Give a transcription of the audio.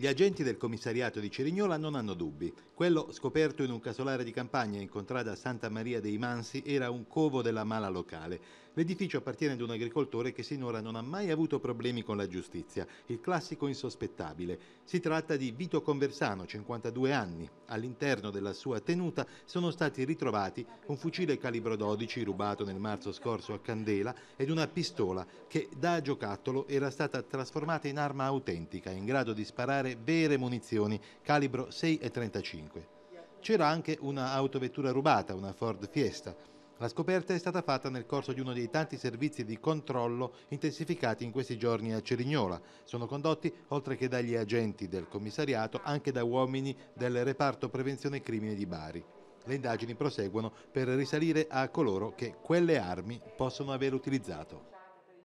Gli agenti del commissariato di Cerignola non hanno dubbi. Quello scoperto in un casolare di campagna in contrada Santa Maria dei Mansi era un covo della mala locale. L'edificio appartiene ad un agricoltore che sinora non ha mai avuto problemi con la giustizia, il classico insospettabile. Si tratta di Vito Conversano, 52 anni. All'interno della sua tenuta sono stati ritrovati un fucile calibro 12 rubato nel marzo scorso a Candela ed una pistola che da giocattolo era stata trasformata in arma autentica, in grado di sparare dare vere munizioni, calibro 6,35. C'era anche un'autovettura rubata, una Ford Fiesta. La scoperta è stata fatta nel corso di uno dei tanti servizi di controllo intensificati in questi giorni a Cerignola. Sono condotti, oltre che dagli agenti del commissariato, anche da uomini del reparto prevenzione crimine di Bari. Le indagini proseguono per risalire a coloro che quelle armi possono aver utilizzato.